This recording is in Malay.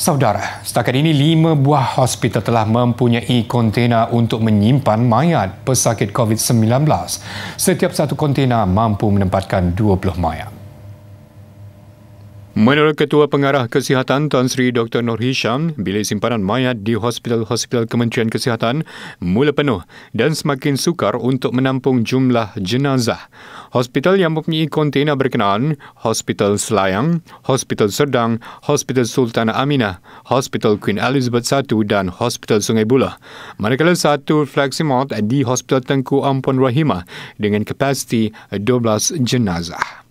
Saudara, setakat ini lima buah hospital telah mempunyai kontena untuk menyimpan mayat pesakit COVID-19. Setiap satu kontena mampu menempatkan 20 mayat. Menurut Ketua Pengarah Kesihatan Tan Sri Dr. Nur Hisham, bilik simpanan mayat di hospital-hospital Kementerian Kesihatan mula penuh dan semakin sukar untuk menampung jumlah jenazah. Hospital yang mempunyai kontena berkenaan, Hospital Selayang, Hospital Serdang, Hospital Sultan Aminah, Hospital Queen Elizabeth I dan Hospital Sungai Buloh. Manakala satu fleximot di Hospital Tengku Ampun Rahimah dengan kapasiti 12 jenazah.